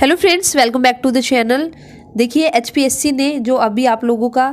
hello friends welcome back to the channel देखिए HPSC ने जो अभी आप लोगों का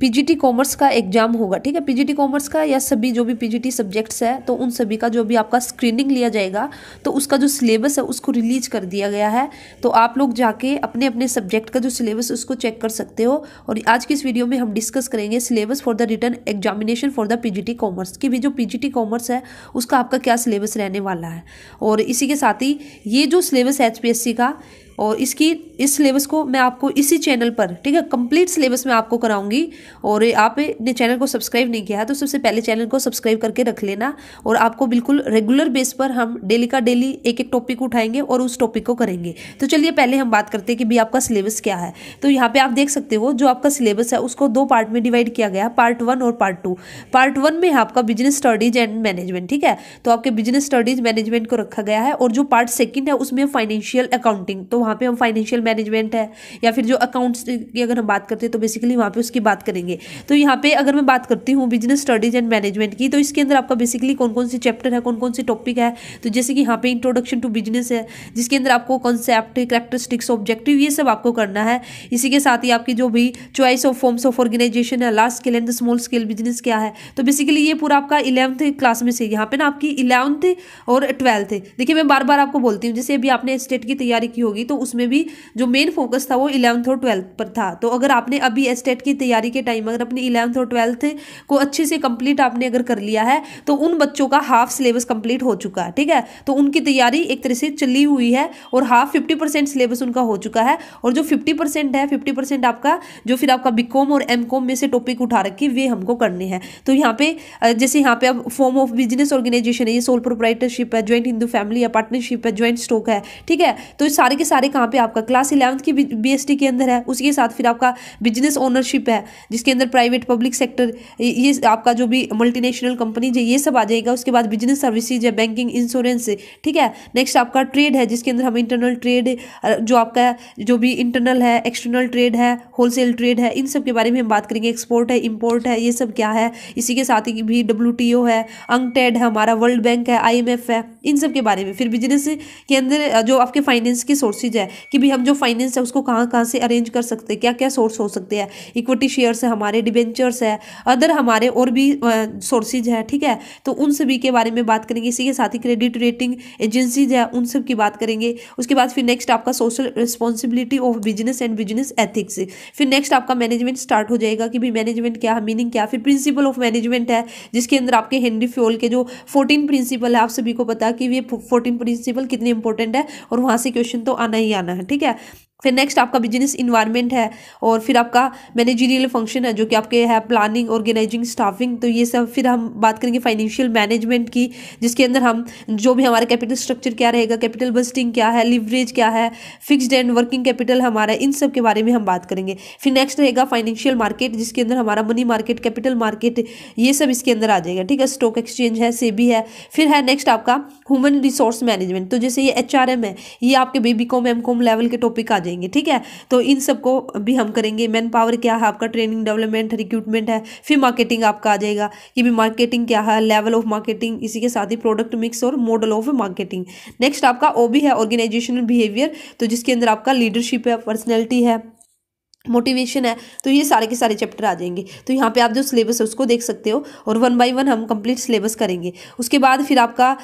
पीजीटी कॉमर्स का एग्जाम होगा ठीक है पीजीटी कॉमर्स का या सभी जो भी पीजीटी सब्जेक्ट्स है तो उन सभी का जो भी आपका स्क्रीनिंग लिया जाएगा तो उसका जो सिलेबस है उसको रिलीज कर दिया गया है तो आप लोग जाके अपने अपने सब्जेक्ट का जो सिलेबस है उसको चेक कर सकते हो और आज की इस वीडियो में हम डिस्कस करेंगे syllabus for the written examination for the P commerce की भी जो पी कॉमर्स है उसका आपका क्या सिलेबस रहने वाला है और इसी के साथ ही ये जो सिलेबस है एच का और इसकी इस सिलेबस को मैं आपको इसी चैनल पर ठीक है कंप्लीट सिलेबस मैं आपको कराऊंगी और आपने चैनल को सब्सक्राइब नहीं किया है तो सबसे पहले चैनल को सब्सक्राइब करके रख लेना और आपको बिल्कुल रेगुलर बेस पर हम डेली का डेली एक एक टॉपिक उठाएंगे और उस टॉपिक को करेंगे तो चलिए पहले हम बात करते हैं कि भाई आपका सिलेबस क्या है तो यहाँ पर आप देख सकते हो जो आपका सिलेबस है उसको दो पार्ट में डिवाइड किया गया पार्ट वन और पार्ट टू पार्ट वन में आपका बिजनेस स्टडीज एंड मैनेजमेंट ठीक है तो आपके बिजनेस स्टडीज मैनेजमेंट को रखा गया है और जो पार्ट सेकेंड है उसमें फाइनेंशियल अकाउंटिंग तो वहाँ पे हम फाइनेंशियल मैनेजमेंट है या फिर जो अकाउंट्स की अगर हम बात करते हैं तो बेसिकली वहाँ पे उसकी बात करेंगे तो यहाँ पे अगर मैं बात करती हूँ बिजनेस स्टडीज एंड मैनेजमेंट की तो इसके अंदर आपका बेसिकली कौन कौन से चैप्टर है कौन कौन से टॉपिक है तो जैसे कि यहाँ पे इंट्रोडक्शन टू बिजनेस है जिसके अंदर आपको कॉन्सेप्ट करेक्टरिस्टिक्स ऑब्जेक्टिव ये सब आपको करना है इसी के साथ ही आपकी जो भी choice of forms of organisation है large scale and small scale business क्या है तो बेसिकली ये पूरा आपका इलेवंथ क्लास में से यहाँ पे ना आपकी इलेवंथ और ट्वेल्थ देखिए मैं बार बार आपको बोलती हूँ जैसे अभी आपने स्टेट की तैयारी की होगी तो तो उसमें भी जो मेन फोकस था वो इलेवंथ और ट्वेल्थ पर था तो अगर आपने अभी एस्टेट e की तैयारी के टाइम अगर अपने इलेवंथ और ट्वेल्थ को अच्छे से कंप्लीट आपने अगर कर लिया है तो उन बच्चों का हाफ सिलेबस कंप्लीट हो चुका है ठीक है तो उनकी तैयारी एक तरह से चली हुई है और हाफ फिफ्टी सिलेबस उनका हो चुका है और जो फिफ्टी है फिफ्टी आपका जो फिर आपका बीकॉम और एम में से टॉपिक उठा रखे वे हमको करने हैं तो यहाँ पे जैसे यहाँ पे अब फॉर्म ऑफ बिजनेस ऑर्गेनाइजेशन है ये सोल प्रोपराइटरशिप है ज्वाइंट हिंदू फैमिली है पार्टनरशिप है ज्वाइंट स्टॉक है ठीक है तो सारे के सारे सारे कहाँ पे आपका क्लास इलेवंथ की बीएसटी के अंदर है उसके साथ फिर आपका बिजनेस ओनरशिप है जिसके अंदर प्राइवेट पब्लिक सेक्टर ये आपका जो भी मल्टीनेशनल कंपनीज है ये सब आ जाएगा उसके बाद बिजनेस सर्विसज है बैंकिंग इंश्योरेंस ठीक है नेक्स्ट आपका ट्रेड है जिसके अंदर हम इंटरनल ट्रेड जो आपका जो भी इंटरनल है एक्सटर्नल ट्रेड है होलसेल ट्रेड है इन सब के बारे में हम बात करेंगे एक्सपोर्ट है इम्पोर्ट है ये सब क्या है इसी के साथ ही भी डब्ल्यू है अंगटेड है हमारा वर्ल्ड बैंक है आई है इन सब के बारे में फिर बिजनेस के अंदर जो आपके फाइनेंस के सोर्सेज चीज़ है कि भी हम जो फाइनेंस है उसको कहाँ कहाँ से अरेंज कर सकते हैं क्या क्या सोर्स हो सकते हैं इक्विटी शेयर्स है हमारे डिबेंचर्स है अदर हमारे और भी सोर्सेज है ठीक है तो उन सभी के बारे में बात करेंगे इसी के साथ ही क्रेडिट रेटिंग एजेंसीज है उन सब की बात करेंगे उसके बाद फिर नेक्स्ट आपका social responsibility of business and business ethics फिर नेक्स्ट आपका मैनेजमेंट स्टार्ट हो जाएगा कि भाई मैनेजमेंट क्या है मीनिंग क्या फिर प्रिंसिपल ऑफ मैनेजमेंट है जिसके अंदर आपके हेनरी फ्योल के जो फोर्टीन प्रिंसिपल है आप सभी को पता कि ये फोर्टीन प्रिंसिपल कितने इंपॉर्टेंट है और वहाँ से क्वेश्चन तो आना नहीं आना है ठीक है फिर नेक्स्ट आपका बिजनेस इन्वायरमेंट है और फिर आपका मैनेजरियल फंक्शन है जो कि आपके है प्लानिंग ऑर्गेनाइजिंग स्टाफिंग तो ये सब फिर हम बात करेंगे फाइनेंशियल मैनेजमेंट की जिसके अंदर हम जो भी हमारा कैपिटल स्ट्रक्चर क्या रहेगा कैपिटल बस्टिंग क्या है लिवरेज क्या है फिक्स्ड एंड वर्किंग कैपिटल हमारा इन सब के बारे में हम बात करेंगे फिर नेक्स्ट रहेगा फाइनेंशियल मार्केट जिसके अंदर हमारा मनी मार्केट कैपिटल मार्केट ये सब इसके अंदर आ जाएगा ठीक है स्टॉक एक्सचेंज है से भी है फिर है नेक्स्ट आपका ह्यूमन रिसोर्स मैनेजमेंट तो जैसे ये एच है ये आपके B com M com level के टॉपिक आ जाएगा देंगे ठीक है तो इन सबको भी हम करेंगे मैन पावर क्या है आपका ट्रेनिंग डेवलपमेंट रिक्रूटमेंट है फिर मार्केटिंग आपका आ जाएगा ये भी मार्केटिंग क्या है लेवल ऑफ मार्केटिंग इसी के साथ ही प्रोडक्ट मिक्स और मॉडल ऑफ मार्केटिंग नेक्स्ट आपका ओ भी है ऑर्गेनाइजेशनल बिहेवियर तो जिसके अंदर आपका लीडरशिप है पर्सनैलिटी है मोटिवेशन है तो ये सारे के सारे चैप्टर आ जाएंगे तो यहाँ पे आप जो सिलेबस है उसको देख सकते हो और वन बाय वन हम कंप्लीट सिलेबस करेंगे उसके बाद फिर आपका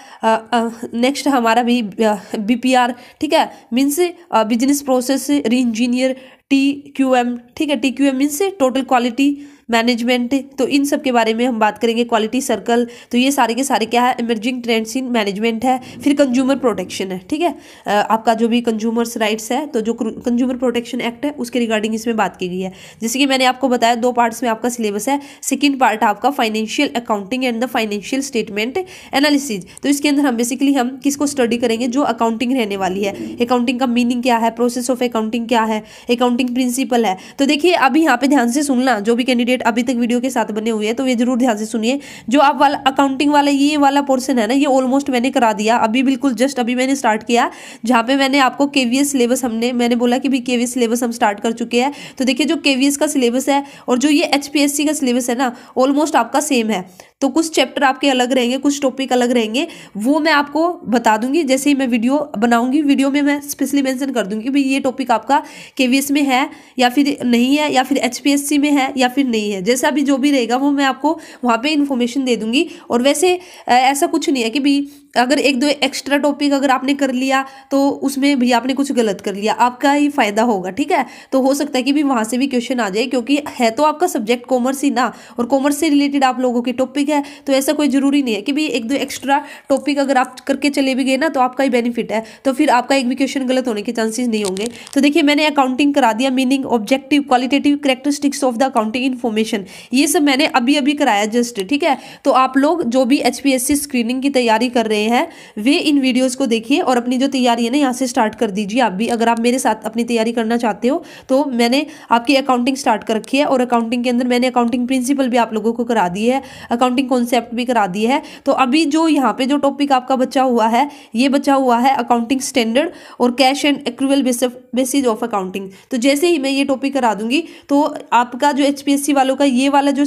नेक्स्ट हमारा भी बीपीआर ठीक है means business process re engineer T Q M ठीक है T Q M means total quality management तो इन सब के बारे में हम बात करेंगे क्वालिटी सर्कल तो ये सारे के सारे क्या है इमर्जिंग ट्रेंड्स इन मैनेजमेंट है फिर कंज्यूमर प्रोटेक्शन है ठीक है आपका जो भी कंज्यूमर्स राइट्स है तो जो कंज्यूमर प्रोटेक्शन एक्ट है उसके रिगार्डिंग इसमें बात की गई है जैसे कि मैंने आपको बताया दो पार्ट्स में आपका सिलेबस है सेकेंड पार्ट आपका financial accounting and the financial statement analysis तो इसके अंदर हम बेसिकली हम किसको स्टडी करेंगे जो अकाउंटिंग रहने वाली है अकाउंटिंग का मीनिंग क्या है प्रोसेस ऑफ अकाउंटिंग क्या है अकाउंटिंग प्रिंसिपल है तो देखिए अभी यहाँ पे ध्यान से सुनना जो भी कैंडिडेट अपडेट अभी तक वीडियो के साथ बने हुए हैं तो ये जरूर ध्यान से सुनिए जो आप वाला अकाउंटिंग वाला ये वाला पोर्सन है ना ये ऑलमोस्ट मैंने करा दिया अभी बिल्कुल जस्ट अभी मैंने स्टार्ट किया जहाँ पे मैंने आपको के सिलेबस हमने मैंने बोला कि भाई के सिलेबस हम स्टार्ट कर चुके हैं तो देखिए जो के का सिलेबस है और जो ये एच का सिलेबस है ना ऑलमोस्ट आपका सेम है तो कुछ चैप्टर आपके अलग रहेंगे कुछ टॉपिक अलग रहेंगे वो मैं आपको बता दूंगी जैसे ही मैं वीडियो बनाऊंगी वीडियो में मैं स्पेशली मेंशन कर दूंगी भाई ये टॉपिक आपका केवीएस में है या फिर नहीं है या फिर एचपीएससी में है या फिर नहीं नहीं है जैसा भी जो भी रहेगा वो मैं आपको वहाँ पे इन्फॉर्मेशन दे दूँगी और वैसे ऐसा कुछ नहीं है कि भी अगर एक दो एक्स्ट्रा टॉपिक अगर आपने कर लिया तो उसमें भी आपने कुछ गलत कर लिया आपका ही फ़ायदा होगा ठीक है तो हो सकता है कि भी वहाँ से भी क्वेश्चन आ जाए क्योंकि है तो आपका सब्जेक्ट कॉमर्स ही ना और कॉमर्स से रिलेटेड आप लोगों के टॉपिक है तो ऐसा कोई ज़रूरी नहीं है कि भाई एक दो एक्स्ट्रा टॉपिक अगर आप करके चले भी गए ना तो आपका ही बेनिफिट है तो फिर आपका एक भी क्वेश्चन गलत होने के चांसेस नहीं होंगे तो देखिए मैंने अकाउंटिंग करा दिया meaning objective qualitative characteristics of the accounting information information ये सब मैंने अभी अभी कराया जस्ट ठीक है तो आप लोग जो भी एच स्क्रीनिंग की तैयारी कर रहे हैं वे इन वीडियोज़ को देखिए और अपनी जो तैयारी है ना यहाँ से स्टार्ट कर दीजिए आप भी अगर आप मेरे साथ अपनी तैयारी करना चाहते हो तो मैंने आपकी अकाउंटिंग स्टार्ट कर रखी है और अकाउंटिंग के अंदर मैंने अकाउंटिंग प्रिंसिपल भी आप लोगों को करा दी है अकाउंटिंग कॉन्सेप्ट भी करा दी है तो अभी जो यहाँ पे जो टॉपिक आपका बचा हुआ है ये बचा हुआ है अकाउंटिंग स्टैंडर्ड और cash and accrual basis of accounting तो जैसे ही मैं ये टॉपिक करा दूंगी तो आपका जो एच वाला वालों का ये वाला जो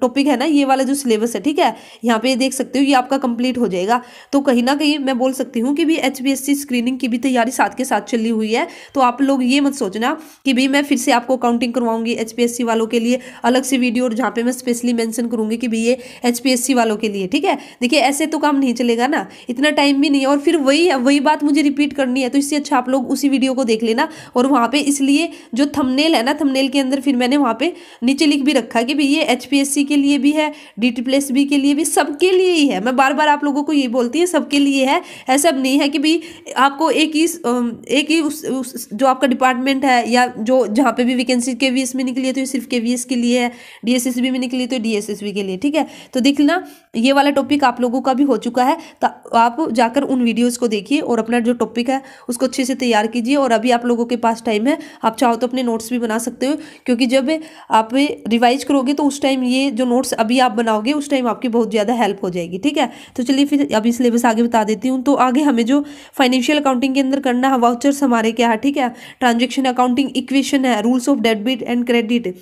टॉपिक है ना ये वाला जो सिलेबस है ठीक है यहाँ पे देख सकते हो ये आपका कंप्लीट हो जाएगा तो कहीं ना कहीं मैं बोल सकती हूँ कि भी एच स्क्रीनिंग की भी तैयारी साथ के साथ चली हुई है तो आप लोग ये मत सोचना कि भाई मैं फिर से आपको काउंटिंग करवाऊंगी एच वालों के लिए अलग से वीडियो और जहाँ पर मैं स्पेशली मैंशन करूँगी कि भाई ये एच वालों के लिए ठीक है देखिए ऐसे तो काम नहीं चलेगा ना इतना टाइम भी नहीं है और फिर वही वही बात मुझे रिपीट करनी है तो इससे अच्छा आप लोग उसी वीडियो को देख लेना और वहाँ पर इसलिए जो थमनेल है ना थमनेल के अंदर फिर मैंने वहाँ पर नीचे लिख लिख भी रखा कि भाई ये एच के लिए भी है डी प्लस बी के लिए भी सबके लिए ही है मैं बार बार आप लोगों को ये बोलती हूँ सबके लिए है ऐसा अब नहीं है कि भाई आपको एक ही एक ही उस, उस जो आपका डिपार्टमेंट है या जो जहाँ पे भी वैकेंसी के वी में निकली है तो ये सिर्फ के के लिए है डी में निकली तो डी के लिए ठीक है तो देख लेना ये वाला टॉपिक आप लोगों का भी हो चुका है तो आप जाकर उन वीडियोज़ को देखिए और अपना जो टॉपिक है उसको अच्छे से तैयार कीजिए और अभी आप लोगों के पास टाइम है आप चाहो तो अपने नोट्स भी बना सकते हो क्योंकि जब आप रिवाइज करोगे तो उस टाइम ये जो नोट्स अभी आप बनाओगे उस टाइम आपकी बहुत ज़्यादा हेल्प हो जाएगी ठीक है तो चलिए फिर अभी सिलेबस आगे बता देती हूँ तो आगे हमें जो फाइनेंशियल अकाउंटिंग के अंदर करना है वाउचर्स हमारे क्या है ठीक है ट्रांजेक्शन अकाउंटिंग इक्वेशन है rules of debit and credit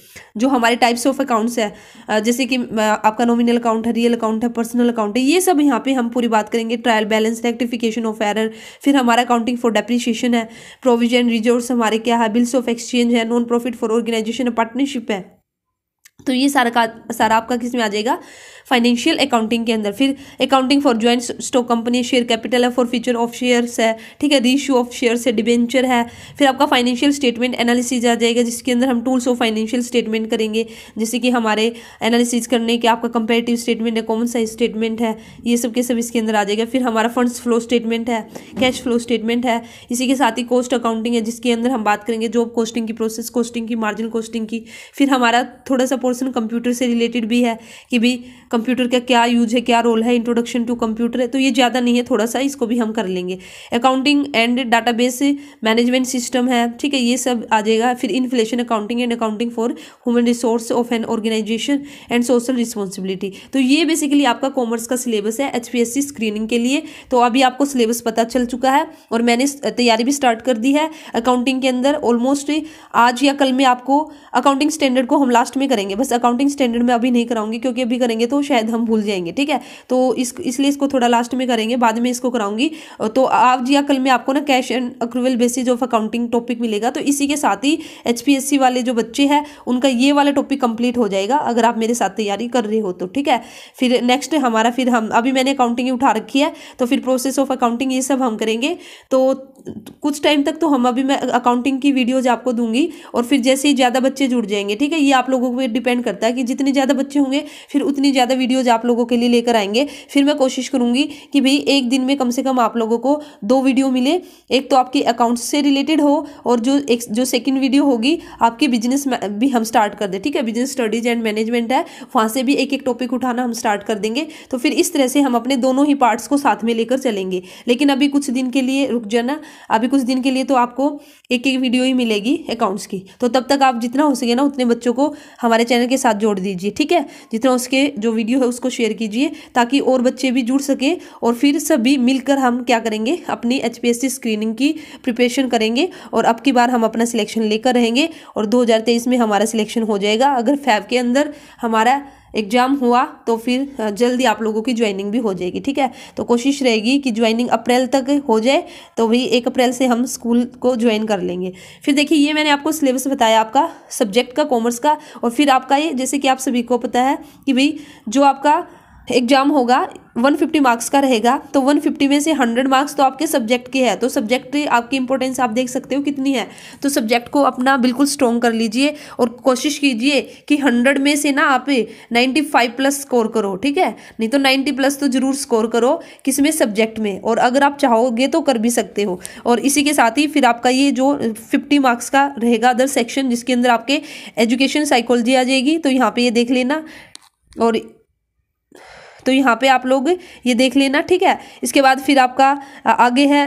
जो हमारे टाइप्स ऑफ अकाउंट्स है जैसे कि आपका नॉमिनल अकाउंट है रियल अकाउंट है पर्सनल अकाउंट है ये सब यहाँ पर हम पूरी बात करेंगे trial balance rectification of error फिर हमारा अकाउंटिंग फॉर डेप्रिशिएशन है प्रोविजन रिजोर्स हमारे क्या है बिल्स ऑफ एक्सचेंज है non profit for organisation partnership है तो ये सारा का सारा आपका किस में आ जाएगा फाइनेंशियल अकाउंटिंग के अंदर फिर accounting for joint stock company share capital है फॉर फ्यूचर ऑफ शेयर्स है ठीक है रीशू ऑफ शेयर्स है डिबेंचर है फिर आपका फाइनेंशियल स्टेटमेंट एनालिसिस आ जाएगा जिसके अंदर हम टूल्स ऑफ फाइनेंशियल स्टेटमेंट करेंगे जैसे कि हमारे एनालिसिस करने के आपका कंपेरेटिव स्टेटमेंट है कॉमन साइज स्टेटमेंट है ये सब के सब इसके अंदर आ जाएगा फिर हमारा फंड्स फ्लो स्टेटमेंट है कैश फ्लो स्टेटमेंट है इसी के साथ ही कॉस्ट अकाउंटिंग है जिसके अंदर हम बात करेंगे जॉब कॉस्टिंग की प्रोसेस कॉस्टिंग की मार्जिन कॉस्टिंग की फिर हमारा थोड़ा सा पोर्सन कंप्यूटर से रिलेटेड भी है कि भी कंप्यूटर का क्या यूज है क्या रोल है इंट्रोडक्शन टू कंप्यूटर है तो ये ज़्यादा नहीं है थोड़ा सा इसको भी हम कर लेंगे accounting and data management system है ठीक है ये सब आ जाएगा फिर inflation accounting and accounting for human resource of an organisation and social responsibility तो ये बेसिकली आपका कॉमर्स का सिलेबस है एच स्क्रीनिंग के लिए तो अभी आपको सिलेबस पता चल चुका है और मैंने तैयारी भी स्टार्ट कर दी है अकाउंटिंग के अंदर ऑलमोस्ट आज या कल में आपको अकाउंटिंग स्टैंडर्ड को हम लास्ट में करेंगे कराएंगे बस अकाउंटिंग स्टैंडर्ड में अभी नहीं कराऊंगी क्योंकि अभी करेंगे तो शायद हम भूल जाएंगे ठीक है तो इस इसलिए इसको थोड़ा लास्ट में करेंगे बाद में इसको कराऊंगी तो आज या कल में आपको ना cash and accrual basis of accounting topic मिलेगा तो इसी के साथ ही एच वाले जो बच्चे हैं उनका ये वाला टॉपिक कंप्लीट हो जाएगा अगर आप मेरे साथ तैयारी कर रहे हो तो ठीक है फिर नेक्स्ट हमारा फिर हम अभी मैंने अकाउंटिंग ही उठा रखी है तो फिर प्रोसेस ऑफ अकाउंटिंग ये सब हम करेंगे तो कुछ टाइम तक तो हम अभी मैं अकाउंटिंग की वीडियोज आपको दूंगी और फिर जैसे ही ज़्यादा बच्चे जुड़ जाएंगे ठीक है ये आप लोगों को डिपेंड करता है कि जितने ज़्यादा बच्चे होंगे फिर उतनी ज़्यादा वीडियोज आप लोगों के लिए लेकर आएंगे फिर मैं कोशिश करूँगी कि भाई एक दिन में कम से कम आप लोगों को दो वीडियो मिले एक तो आपके अकाउंट्स से रिलेटेड हो और जो एक जो सेकेंड वीडियो होगी आपके बिजनेस भी हम स्टार्ट कर दें ठीक है बिजनेस स्टडीज एंड मैनेजमेंट है वहाँ से भी एक एक टॉपिक उठाना हम स्टार्ट कर देंगे तो फिर इस तरह से हम अपने दोनों ही पार्ट्स को साथ में लेकर चलेंगे लेकिन अभी कुछ दिन के लिए रुक जाना अभी कुछ दिन के लिए तो आपको एक एक वीडियो ही मिलेगी अकाउंट्स की तो तब तक आप जितना हो सके ना उतने बच्चों को हमारे चैनल के साथ जोड़ दीजिए ठीक है जितना उसके जो वीडियो है उसको शेयर कीजिए ताकि और बच्चे भी जुड़ सकें और फिर सभी मिलकर हम क्या करेंगे अपनी एच स्क्रीनिंग की प्रिपरेशन करेंगे और अब की बार हम अपना सिलेक्शन लेकर रहेंगे और दो में हमारा सिलेक्शन हो जाएगा अगर फैब के अंदर हमारा एग्जाम हुआ तो फिर जल्दी आप लोगों की ज्वाइनिंग भी हो जाएगी ठीक है तो कोशिश रहेगी कि ज्वाइनिंग अप्रैल तक हो जाए तो भाई एक अप्रैल से हम स्कूल को ज्वाइन कर लेंगे फिर देखिए ये मैंने आपको सिलेबस बताया आपका सब्जेक्ट का कॉमर्स का और फिर आपका ये जैसे कि आप सभी को पता है कि भाई जो आपका एग्जाम होगा 150 मार्क्स का रहेगा तो 150 में से 100 मार्क्स तो आपके सब्जेक्ट के हैं तो सब्जेक्ट आपकी इंपॉर्टेंस आप देख सकते हो कितनी है तो सब्जेक्ट को अपना बिल्कुल स्ट्रॉन्ग कर लीजिए और कोशिश कीजिए कि 100 में से ना आप 95 प्लस स्कोर करो ठीक है नहीं तो 90 प्लस तो ज़रूर स्कोर करो किस में सब्जेक्ट में और अगर आप चाहोगे तो कर भी सकते हो और इसी के साथ ही फिर आपका ये जो फिफ्टी मार्क्स का रहेगा अदर सेक्शन जिसके अंदर आपके एजुकेशन साइकोलॉजी आ जाएगी तो यहाँ पर ये देख लेना और तो यहाँ पे आप लोग ये देख लेना ठीक है इसके बाद फिर आपका आगे है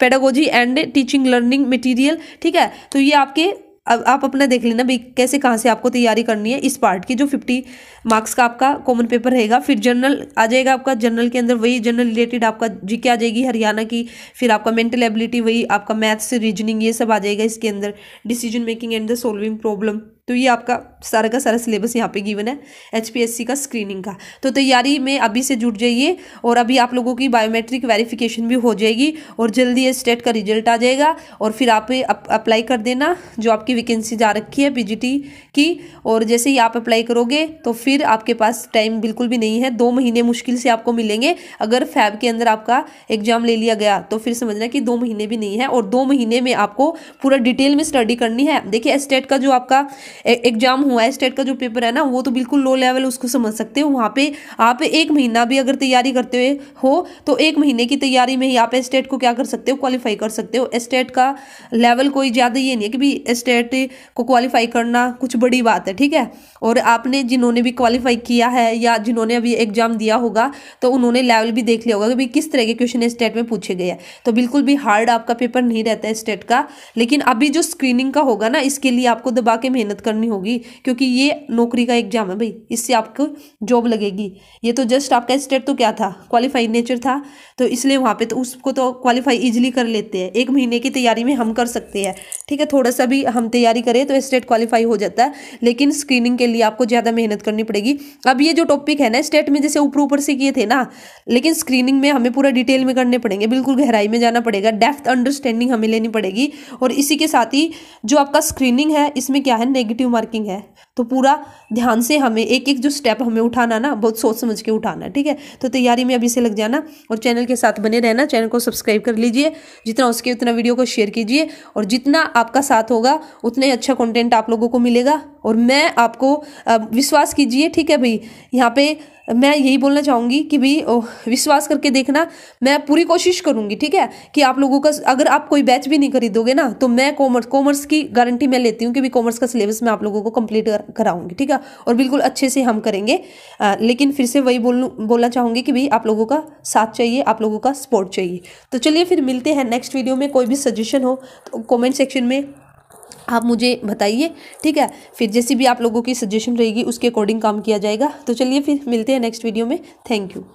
pedagogy and teaching learning material ठीक है तो ये आपके अब आप अपना देख लेना भाई कैसे कहाँ से आपको तैयारी करनी है इस पार्ट की जो फिफ्टी मार्क्स का आपका कॉमन पेपर रहेगा फिर जनरल आ जाएगा आपका जनरल के अंदर वही जनरल रिलेटेड आपका जी के आ जाएगी हरियाणा की फिर आपका मेंटल एबिलिटी वही आपका मैथ्स रीजनिंग ये सब आ जाएगा इसके अंदर decision making and the solving problem तो ये आपका सारा का सारा सिलेबस यहाँ पे गिवन है एचपीएससी का स्क्रीनिंग का तो तैयारी में अभी से जुट जाइए और अभी आप लोगों की बायोमेट्रिक वेरिफिकेशन भी हो जाएगी और जल्दी स्टेट का रिजल्ट आ जाएगा और फिर आप अप, अप्लाई कर देना जो आपकी वैकेंसी जा रखी है पी की और जैसे ही आप अप्लाई करोगे तो फिर आपके पास टाइम बिल्कुल भी नहीं है दो महीने मुश्किल से आपको मिलेंगे अगर फैब के अंदर आपका एग्जाम ले लिया गया तो फिर समझना कि दो महीने भी नहीं है और दो महीने में आपको पूरा डिटेल में स्टडी करनी है देखिए एस्टेट का जो आपका एग्जाम हुआ वाई स्टेट का जो पेपर है ना वो तो बिल्कुल लो लेवल उसको समझ सकते हो वहाँ पे आप एक महीना भी अगर तैयारी करते हो तो एक महीने की तैयारी में ही आप स्टेट को क्या कर सकते हो क्वालिफाई कर सकते हो स्टेट का लेवल कोई ज़्यादा ये नहीं है कि भी स्टेट को क्वालिफाई करना कुछ बड़ी बात है ठीक है और आपने जिन्होंने भी क्वालिफाई किया है या जिन्होंने अभी एग्जाम दिया होगा तो उन्होंने लेवल भी देख लिया होगा कि भाई किस तरह के क्वेश्चन स्टेट में पूछे गए हैं तो बिल्कुल भी हार्ड आपका पेपर नहीं रहता है स्टेट का लेकिन अभी जो स्क्रीनिंग का होगा ना इसके लिए आपको दबा के मेहनत करनी होगी क्योंकि ये नौकरी का एग्जाम है भाई इससे आपको जॉब लगेगी ये तो जस्ट आपका स्टेट तो क्या था क्वालिफाइड नेचर था तो इसलिए वहाँ पे तो उसको तो क्वालिफाई ईजिली कर लेते हैं एक महीने की तैयारी में हम कर सकते हैं ठीक है थोड़ा सा भी हम तैयारी करें तो स्टेट क्वालिफाई हो जाता है लेकिन स्क्रीनिंग के लिए आपको ज़्यादा मेहनत करनी पड़ेगी अब ये जो टॉपिक है ना स्टेट में जैसे ऊपर ऊपर से किए थे ना लेकिन स्क्रीनिंग में हमें पूरा डिटेल में करने पड़ेंगे बिल्कुल गहराई में जाना पड़ेगा डेफ्थ अंडरस्टैंडिंग हमें लेनी पड़ेगी और इसी के साथ ही जो आपका स्क्रीनिंग है इसमें क्या है नेगेटिव मार्किंग है तो पूरा ध्यान से हमें एक एक जो स्टेप हमें उठाना ना बहुत सोच समझ के उठाना ठीक है तो तैयारी में अभी से लग जाना और चैनल के साथ बने रहना चैनल को सब्सक्राइब कर लीजिए जितना उसके उतना वीडियो को शेयर कीजिए और जितना आपका साथ होगा उतना ही अच्छा कॉन्टेंट आप लोगों को मिलेगा और मैं आपको विश्वास कीजिए ठीक है भाई यहाँ पर मैं यही बोलना चाहूँगी कि भाई विश्वास करके देखना मैं पूरी कोशिश करूँगी ठीक है कि आप लोगों का अगर आप कोई बैच भी नहीं खरीदोगे ना तो मैं कॉमर्स कॉमर्स की गारंटी मैं लेती हूँ कि भाई कॉमर्स का सिलेबस मैं आप लोगों को कंप्लीट कराऊंगी ठीक है और बिल्कुल अच्छे से हम करेंगे आ, लेकिन फिर से वही बोल बोलना चाहूँगी कि भाई आप लोगों का साथ चाहिए आप लोगों का सपोर्ट चाहिए तो चलिए फिर मिलते हैं नेक्स्ट वीडियो में कोई भी सजेशन हो तो कॉमेंट सेक्शन में आप मुझे बताइए ठीक है फिर जैसी भी आप लोगों की सजेशन रहेगी उसके अकॉर्डिंग काम किया जाएगा तो चलिए फिर मिलते हैं नेक्स्ट वीडियो में थैंक यू